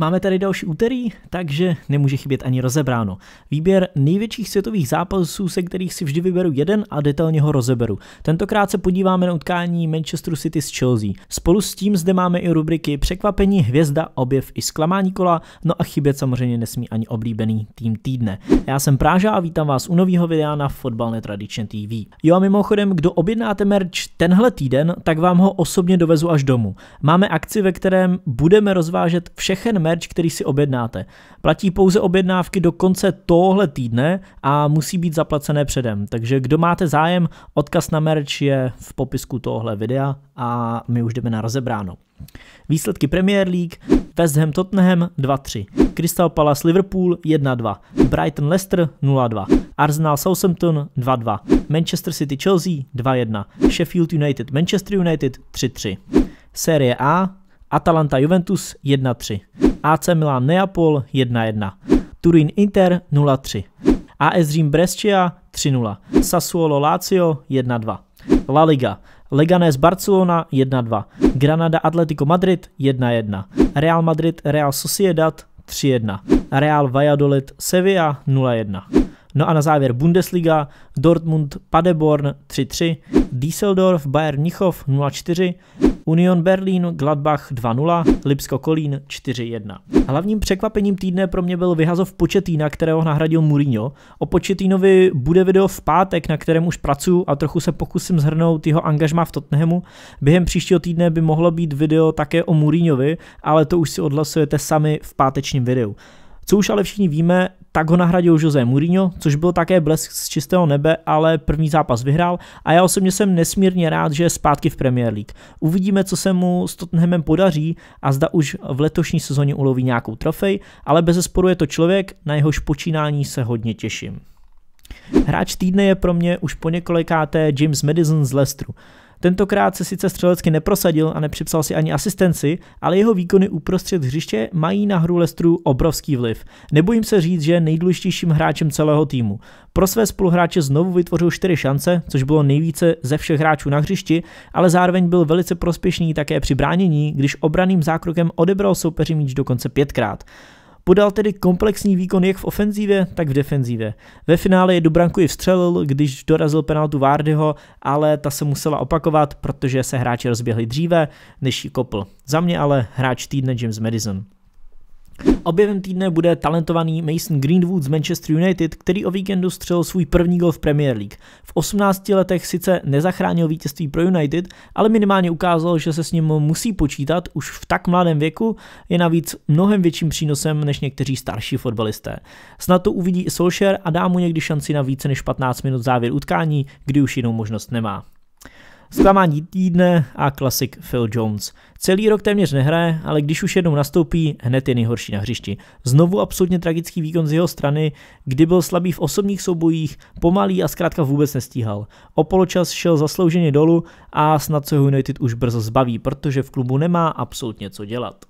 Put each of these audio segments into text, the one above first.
Máme tady další úterý, takže nemůže chybět ani rozebráno. Výběr největších světových zápasů, se kterých si vždy vyberu jeden a detailně ho rozeberu. Tentokrát se podíváme na utkání Manchester City s Chelsea. Spolu s tím zde máme i rubriky Překvapení, hvězda, objev i zklamání kola, no a chybět samozřejmě nesmí ani oblíbený tým týdne. Já jsem Práža a vítám vás u nového videa na Fotbal Netradition TV. Jo a mimochodem, kdo objednáte merch tenhle týden, tak vám ho osobně dovezu až domů. Máme akci, ve kterém budeme rozvážet všechen merch merch, který si objednáte. Platí pouze objednávky do konce tohle týdne a musí být zaplacené předem. Takže kdo máte zájem, odkaz na merch je v popisku tohle videa a my už jdeme na rozebráno. Výsledky Premier League West Ham Tottenham 2-3 Crystal Palace Liverpool 1-2 Brighton Leicester 0-2 Arsenal Southampton 2-2 Manchester City Chelsea 2-1 Sheffield United Manchester United 3-3 Série A Atalanta Juventus 1-3, AC Milan Neapol 1-1, Turín Inter 0-3, AS Řím Brescia 3-0, Sassuolo Lazio 1-2, La Liga Leganés Barcelona 1-2, Granada Atletico Madrid 1-1, Real Madrid Real Sociedad 3-1, Real Valladolid Sevilla 0-1. No a na závěr Bundesliga, Dortmund, Padeborn 3-3, Düsseldorf, Bayern Mnichov 0-4, Union Berlin, Gladbach 2-0, Lipsko Kolín 4-1. Hlavním překvapením týdne pro mě byl vyhazov Početína, kterého nahradil Mourinho. O Početínovi bude video v pátek, na kterém už pracuji a trochu se pokusím zhrnout jeho angažma v Tottenhamu. Během příštího týdne by mohlo být video také o Mourinhovi, ale to už si odhlasujete sami v pátečním videu. Co už ale všichni víme, tak ho nahradil Jose Mourinho, což byl také blesk z čistého nebe, ale první zápas vyhrál a já osobně jsem nesmírně rád, že je zpátky v Premier League. Uvidíme, co se mu s Tottenhamem podaří a zda už v letošní sezóně uloví nějakou trofej, ale bez zesporu je to člověk, na jehož počínání se hodně těším. Hráč týdne je pro mě už po několikáté James Madison z Leicesteru. Tentokrát se sice střelecky neprosadil a nepřipsal si ani asistenci, ale jeho výkony uprostřed hřiště mají na hru Lestru obrovský vliv. Nebojím se říct, že je nejdůležitějším hráčem celého týmu. Pro své spoluhráče znovu vytvořil čtyři šance, což bylo nejvíce ze všech hráčů na hřišti, ale zároveň byl velice prospěšný také při bránění, když obraným zákrokem odebral soupeři míč dokonce pětkrát. Podal tedy komplexní výkon jak v ofenzívě, tak v defenzívě. Ve finále je do branku i vstřelil, když dorazil penaltu Vardyho, ale ta se musela opakovat, protože se hráči rozběhli dříve, než ji kopl. Za mě ale hráč týdne James Madison. Objevem týdne bude talentovaný Mason Greenwood z Manchester United, který o víkendu střelil svůj první gol v Premier League. V 18 letech sice nezachránil vítězství pro United, ale minimálně ukázal, že se s ním musí počítat už v tak mladém věku, je navíc mnohem větším přínosem než někteří starší fotbalisté. Snad to uvidí i Solskjaer a dá mu někdy šanci na více než 15 minut závěr utkání, kdy už jinou možnost nemá. Zklamání týdne a klasik Phil Jones. Celý rok téměř nehraje, ale když už jednou nastoupí, hned je nejhorší na hřišti. Znovu absolutně tragický výkon z jeho strany, kdy byl slabý v osobních soubojích, pomalý a zkrátka vůbec nestíhal. O poločas šel zaslouženě dolů a snad se ho United už brzo zbaví, protože v klubu nemá absolutně co dělat.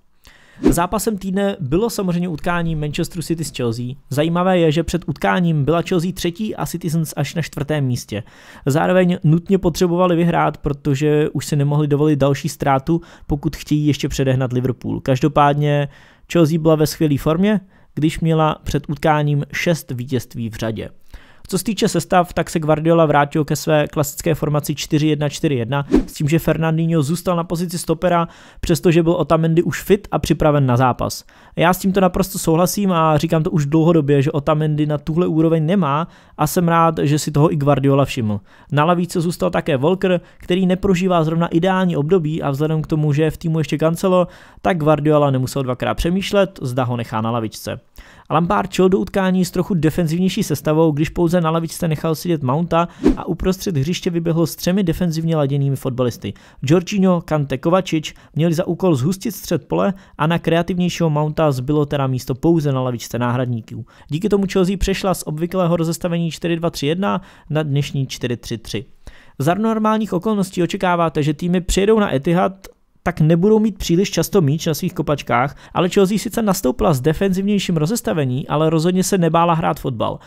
Zápasem týdne bylo samozřejmě utkání Manchester City s Chelsea. Zajímavé je, že před utkáním byla Chelsea třetí a Citizens až na čtvrtém místě. Zároveň nutně potřebovali vyhrát, protože už se nemohli dovolit další ztrátu, pokud chtějí ještě předehnat Liverpool. Každopádně Chelsea byla ve skvělé formě, když měla před utkáním šest vítězství v řadě. Co se týče sestav, tak se Guardiola vrátil ke své klasické formaci 4-1-4-1 s tím, že Fernandinho zůstal na pozici stopera, přestože byl Otamendi už fit a připraven na zápas. Já s tímto naprosto souhlasím a říkám to už dlouhodobě, že Otamendi na tuhle úroveň nemá a jsem rád, že si toho i Guardiola všiml. Na lavíce zůstal také Volker, který neprožívá zrovna ideální období a vzhledem k tomu, že je v týmu ještě kancelo, tak Guardiola nemusel dvakrát přemýšlet, zda ho nechá na lavičce. Lampard čel do utkání s trochu defenzivnější sestavou, když pouze na lavičce nechal sedět Mounta a uprostřed hřiště vyběhl s třemi defenzivně laděnými fotbalisty. Jorginho, Kante, Kovačič měli za úkol zhustit střed pole a na kreativnějšího Mounta zbylo teda místo pouze na lavičce náhradníků. Díky tomu Chelsea přešla z obvyklého rozestavení 4-2-3-1 na dnešní 4-3-3. Za normálních okolností očekáváte, že týmy přijedou na Etihad tak nebudou mít příliš často míč na svých kopačkách, ale Chelsea sice nastoupila s defenzivnějším rozestavení, ale rozhodně se nebála hrát fotbal.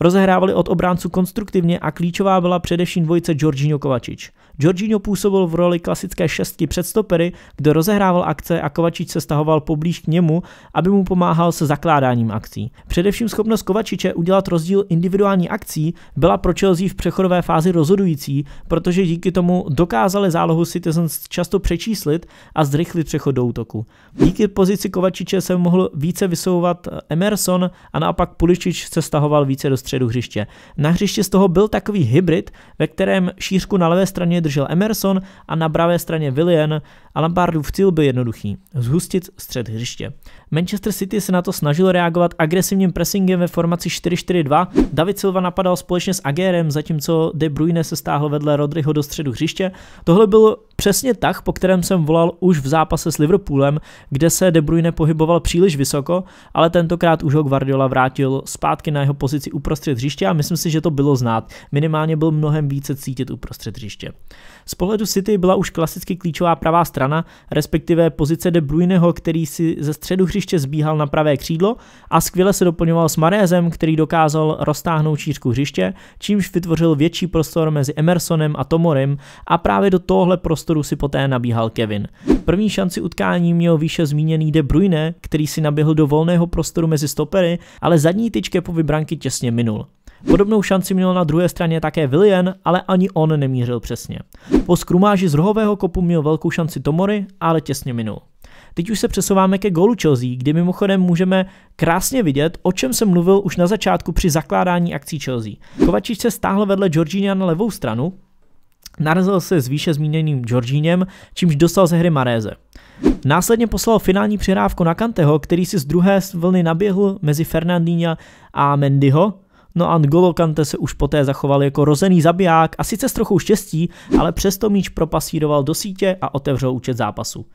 Rozehrávali od obránců konstruktivně a klíčová byla především dvojice Georgino Kovačič. Jorginho působil v roli klasické šestky před stopery, kdo rozehrával akce a Kovačič se stahoval poblíž k němu, aby mu pomáhal se zakládáním akcí. Především schopnost Kovačiče udělat rozdíl individuální akcí byla pro Chelsea v přechodové fázi rozhodující, protože díky tomu dokázali zálohu Citizens často přečíslit a zrychlit přechod do útoku. Díky pozici Kovačiče se mohl více vysouvat Emerson a naopak Puličič se stahoval více do středu hřiště. Na hřiště z toho byl takový hybrid, ve kterém šířku na levé straně držel Emerson a na pravé straně Willian a Lampardův cíl byl jednoduchý – zhustit střed hřiště. Manchester City se na to snažil reagovat agresivním pressingem ve formaci 4-4-2, David Silva napadal společně s Agérem, zatímco De Bruyne se stáhl vedle Rodryho do středu hřiště. Tohle byl přesně tak, po kterém jsem volal už v zápase s Liverpoolem, kde se De Bruyne pohyboval příliš vysoko, ale tentokrát už ho Guardiola vrátil zpátky na jeho pozici uprostřed hřiště a myslím si, že to bylo znát. Minimálně byl mnohem více cítit uprostřed hřiště. Z pohledu City byla už klasicky klíčová pravá strana, respektive pozice De Bruyneho, který si ze středu hřiště zbíhal na pravé křídlo a skvěle se doplňoval s Marézem, který dokázal roztáhnout šířku hřiště, čímž vytvořil větší prostor mezi Emersonem a Tomorem a právě do tohle prostoru si poté nabíhal Kevin. První šanci utkání měl výše zmíněný De Bruyne, který si naběhl do volného prostoru mezi stopery, ale zadní tyčke po vybranky těsně minul. Podobnou šanci měl na druhé straně také Villian, ale ani on nemířil přesně. Po skrumáži z rohového kopu měl velkou šanci Tomory, ale těsně minul. Teď už se přesouváme ke golu Chelsea, kdy mimochodem můžeme krásně vidět, o čem jsem mluvil už na začátku při zakládání akcí Chelsea. Kovačič se stáhl vedle Georgina na levou stranu, narazil se s výše zmíněným Georginem, čímž dostal ze hry Maréze. Následně poslal finální přihrávku na Kanteho, který si z druhé vlny naběhl mezi Fernandína a Mendyho No a N'Golo Kante se už poté zachoval jako rozený zabiják a sice s trochou štěstí, ale přesto míč propasíroval do sítě a otevřel účet zápasu.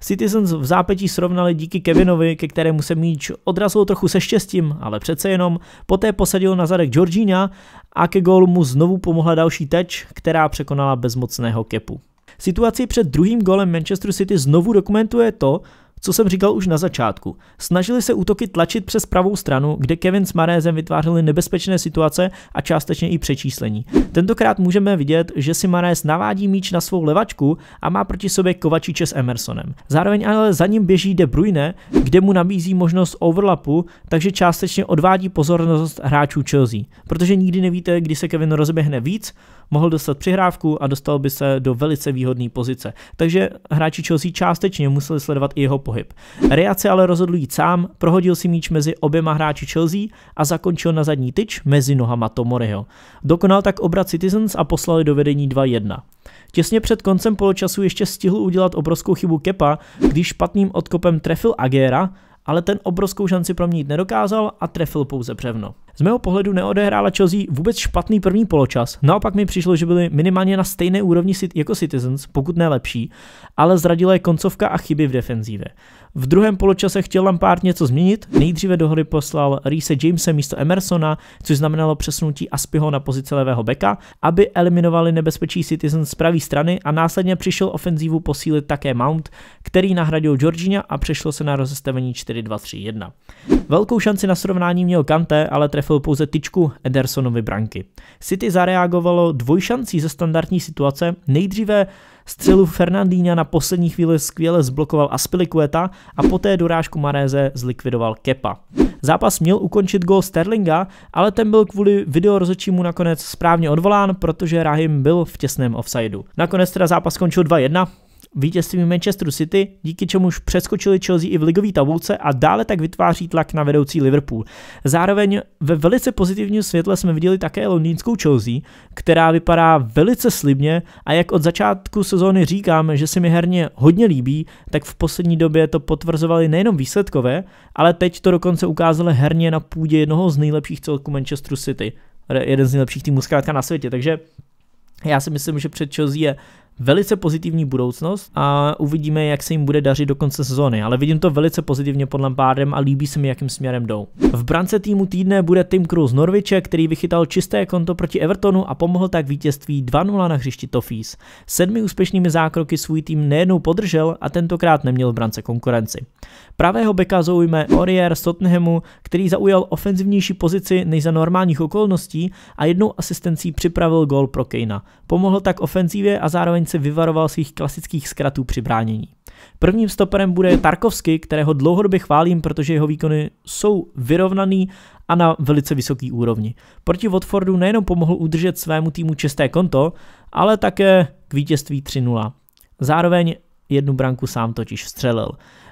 Citizens v zápětí srovnali díky Kevinovi, ke kterému se míč odrazil trochu se štěstím, ale přece jenom. Poté posadil na zadek Georgina a ke gólu mu znovu pomohla další teč, která překonala bezmocného kepu. Situaci před druhým golem Manchester City znovu dokumentuje to, co jsem říkal už na začátku. Snažili se útoky tlačit přes pravou stranu, kde Kevin s Marézem vytvářeli nebezpečné situace a částečně i přečíslení. Tentokrát můžeme vidět, že si Maréz navádí míč na svou levačku a má proti sobě Kovačiče s Emersonem. Zároveň ale za ním běží De Bruyne, kde mu nabízí možnost overlapu, takže částečně odvádí pozornost hráčů Chelsea, protože nikdy nevíte, kdy se Kevin rozběhne víc, mohl dostat přihrávku a dostal by se do velice výhodné pozice. Takže hráči Chelsea částečně museli sledovat i jeho pohyb. Riad se ale rozhodl jít sám, prohodil si míč mezi oběma hráči Chelsea a zakončil na zadní tyč mezi nohama Tomoriho. Dokonal tak obrat Citizens a poslali do vedení 2-1. Těsně před koncem poločasu ještě stihl udělat obrovskou chybu Kepa, když špatným odkopem trefil Agera, ale ten obrovskou šanci proměnit nedokázal a trefil pouze břevno. Z mého pohledu neodehrála Chelsea vůbec špatný první poločas, naopak mi přišlo, že byli minimálně na stejné úrovni jako Citizens, pokud ne lepší, ale zradila je koncovka a chyby v defenzíve. V druhém poločase chtěl Lampard něco změnit, nejdříve do hry poslal Reese Jamesa místo Emersona, což znamenalo přesunutí Aspiho na pozici levého beka, aby eliminovali nebezpečí Citizens z pravé strany a následně přišel ofenzívu posílit také Mount, který nahradil Georgina a přešlo se na rozestavení 4-2-3-1. Velkou šanci na srovnání měl Kante, ale trefil pouze tyčku Edersonovi branky. City zareagovalo dvojšancí ze standardní situace, nejdříve Střelu Fernandína na poslední chvíli skvěle zblokoval Aspilicueta a poté dorážku Maréze zlikvidoval Kepa. Zápas měl ukončit gol Sterlinga, ale ten byl kvůli videorozečímu nakonec správně odvolán, protože Rahim byl v těsném offsideu. Nakonec teda zápas skončil 2-1, vítězství Manchesteru City, díky čemuž přeskočili Chelsea i v ligové tabulce a dále tak vytváří tlak na vedoucí Liverpool. Zároveň ve velice pozitivním světle jsme viděli také londýnskou Chelsea, která vypadá velice slibně a jak od začátku sezóny říkám, že se mi herně hodně líbí, tak v poslední době to potvrzovali nejenom výsledkové, ale teď to dokonce ukázali herně na půdě jednoho z nejlepších celků Manchesteru City. Jeden z nejlepších týmů zkrátka na světě, takže já si myslím, že před Chelsea je velice pozitivní budoucnost a uvidíme, jak se jim bude dařit do konce sezóny, ale vidím to velice pozitivně pod Lampardem a líbí se mi, jakým směrem jdou. V brance týmu týdne bude Tim Cruz Norviče, který vychytal čisté konto proti Evertonu a pomohl tak vítězství 2-0 na hřišti Toffees. Sedmi úspěšnými zákroky svůj tým nejednou podržel a tentokrát neměl v brance konkurenci. Pravého beka zaujme Orier Sottenhamu, který zaujal ofenzivnější pozici než za normálních okolností a jednou asistencí připravil gol pro Kejna. Pomohl tak ofenzívě a zároveň se vyvaroval svých klasických zkratů při bránění. Prvním stoperem bude Tarkovsky, kterého dlouhodobě chválím, protože jeho výkony jsou vyrovnaný a na velice vysoký úrovni. Proti Watfordu nejenom pomohl udržet svému týmu čisté konto, ale také k vítězství 3-0. Zároveň jednu branku sám totiž vstřelil.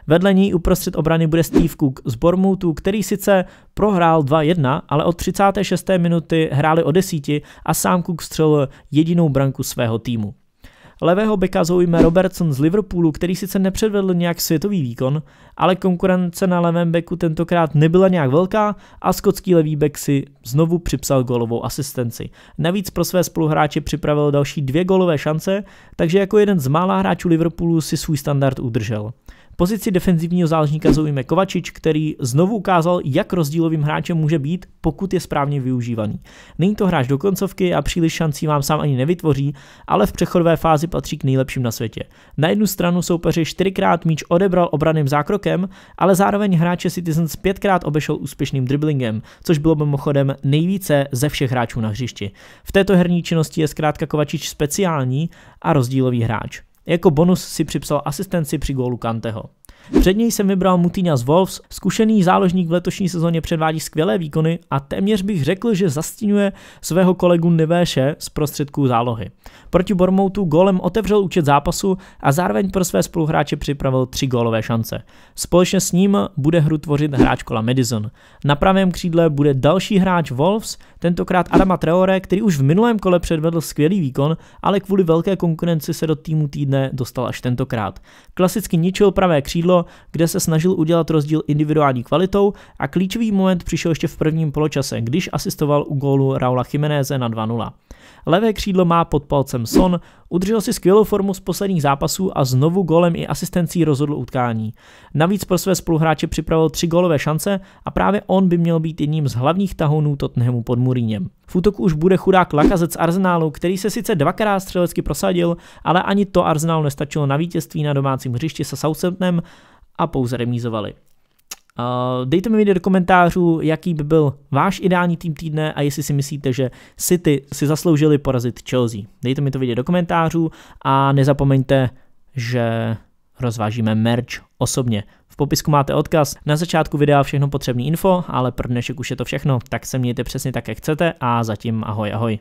Vedle ní uprostřed obrany bude Steve Cook z Bormutu, který sice prohrál 2-1, ale od 36. minuty hráli o desíti a sám Cook vstřelil jedinou branku svého týmu. Levého beka zaujme Robertson z Liverpoolu, který sice nepředvedl nějak světový výkon, ale konkurence na levém beku tentokrát nebyla nějak velká a skotský levý bek si znovu připsal golovou asistenci. Navíc pro své spoluhráče připravil další dvě golové šance, takže jako jeden z mála hráčů Liverpoolu si svůj standard udržel. Pozici defenzivního záležníka zaujíme Kovačič, který znovu ukázal, jak rozdílovým hráčem může být, pokud je správně využívaný. Není to hráč do koncovky a příliš šancí vám sám ani nevytvoří, ale v přechodové fázi patří k nejlepším na světě. Na jednu stranu soupeři čtyřikrát míč odebral obraným zákrokem, ale zároveň hráče Citizens pětkrát obešel úspěšným driblingem, což bylo mimochodem nejvíce ze všech hráčů na hřišti. V této herní činnosti je zkrátka Kovačič speciální a rozdílový hráč. Jako bonus si připsal asistenci při gólu Kanteho. Před něj jsem vybral Mutiňa z Wolves, zkušený záložník v letošní sezóně předvádí skvělé výkony a téměř bych řekl, že zastínuje svého kolegu Nevéše z prostředků zálohy. Proti Bormoutu golem otevřel účet zápasu a zároveň pro své spoluhráče připravil tři gólové šance. Společně s ním bude hru tvořit hráč kola Madison. Na pravém křídle bude další hráč Wolves, tentokrát Adama Treore, který už v minulém kole předvedl skvělý výkon, ale kvůli velké konkurenci se do týmu týdne dostal až tentokrát. Klasicky ničil pravé křídlo divadlo, kde se snažil udělat rozdíl individuální kvalitou a klíčový moment přišel ještě v prvním poločase, když asistoval u gólu Raula Jiméneze na 2-0. Levé křídlo má pod palcem Son, udržel si skvělou formu z posledních zápasů a znovu golem i asistencí rozhodl utkání. Navíc pro své spoluhráče připravil tři golové šance a právě on by měl být jedním z hlavních tahounů Tottenhamu pod Muríněm. V útoku už bude chudák lakazec z Arsenálu, který se sice dvakrát střelecky prosadil, ale ani to Arsenal nestačilo na vítězství na domácím hřišti se Southamptonem a pouze remízovali. Eh, dejte mi vědět do komentářů, jaký by byl váš ideální tým týdne a jestli si myslíte, že City si zasloužili porazit Chelsea. Dejte mi to vědět do komentářů a nezapomeňte, že rozvážíme merch osobně. V popisku máte odkaz, na začátku videa všechno potřebné info, ale pro dnešek už je to všechno, tak se mějte přesně tak, jak chcete a zatím ahoj ahoj.